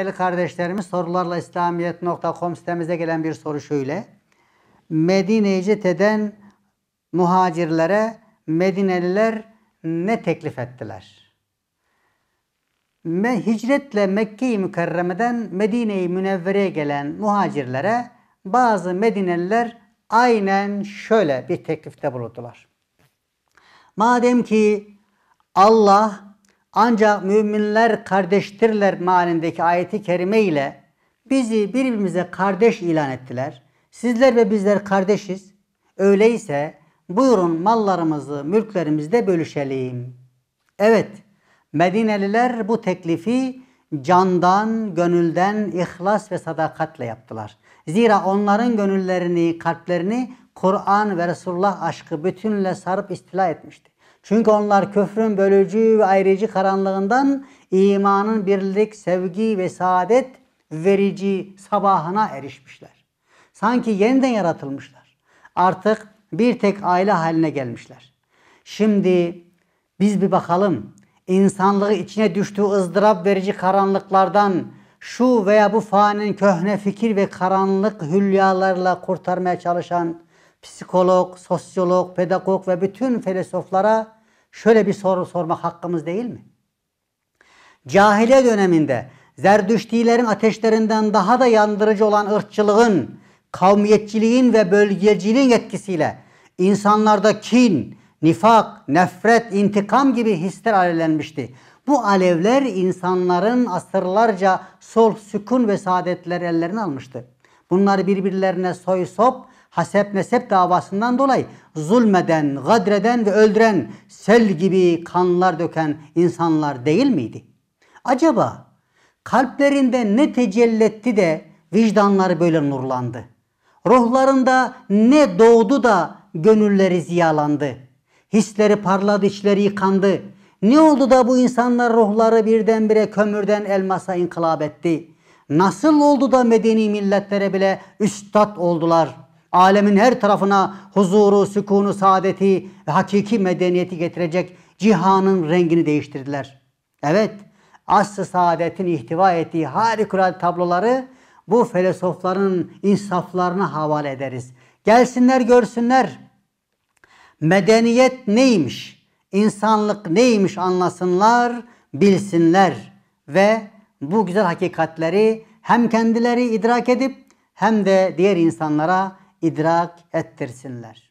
değerli kardeşlerimiz sorularla İslamiyet.com sitemize gelen bir soru şöyle. Medine-i Cete'den muhacirlere Medineliler ne teklif ettiler? Hicretle Mekke-i Mükerreme'den Medine-i Münevvere'ye gelen muhacirlere bazı Medineliler aynen şöyle bir teklifte bulundular. Madem ki Allah ancak müminler kardeştirler malindeki ayeti kerime ile bizi birbirimize kardeş ilan ettiler. Sizler ve bizler kardeşiz. Öyleyse buyurun mallarımızı, mülklerimizde bölüşelim. Evet, Medineliler bu teklifi candan, gönülden, ihlas ve sadakatle yaptılar. Zira onların gönüllerini, kalplerini Kur'an ve Resulullah aşkı bütünle sarıp istila etmişti. Çünkü onlar küfrün bölücü ve ayrıcı karanlığından imanın birlik, sevgi ve saadet verici sabahına erişmişler. Sanki yeniden yaratılmışlar. Artık bir tek aile haline gelmişler. Şimdi biz bir bakalım insanlığı içine düştüğü ızdırap verici karanlıklardan şu veya bu fanin köhne fikir ve karanlık hülyalarla kurtarmaya çalışan psikolog, sosyolog, pedagog ve bütün filozoflara şöyle bir soru sormak hakkımız değil mi? Cahiliye döneminde Zerdüştilerin ateşlerinden daha da yandırıcı olan ırkçılığın, kavmiyetçiliğin ve bölgeciliğin etkisiyle insanlarda kin, nifak, nefret, intikam gibi hisler alevlenmişti. Bu alevler insanların asırlarca sol, sükun ve saadetler ellerine almıştı. Bunlar birbirlerine soy sop, hasep mezhep davasından dolayı zulmeden, gadreden ve öldüren, sel gibi kanlar döken insanlar değil miydi? Acaba kalplerinde ne tecelletti de vicdanları böyle nurlandı? Ruhlarında ne doğdu da gönülleri ziyalandı? Hisleri parladı, içleri yıkandı. Ne oldu da bu insanlar ruhları birdenbire kömürden elmasa inkılap etti? Nasıl oldu da medeni milletlere bile üstad oldular?'' alemin her tarafına huzuru, sükunu, saadeti ve hakiki medeniyeti getirecek cihanın rengini değiştirdiler. Evet, asr-ı saadetin ihtiva ettiği harikulade tabloları bu filozofların insaflarına havale ederiz. Gelsinler görsünler. Medeniyet neymiş? İnsanlık neymiş anlasınlar, bilsinler ve bu güzel hakikatleri hem kendileri idrak edip hem de diğer insanlara idrak ettirsinler.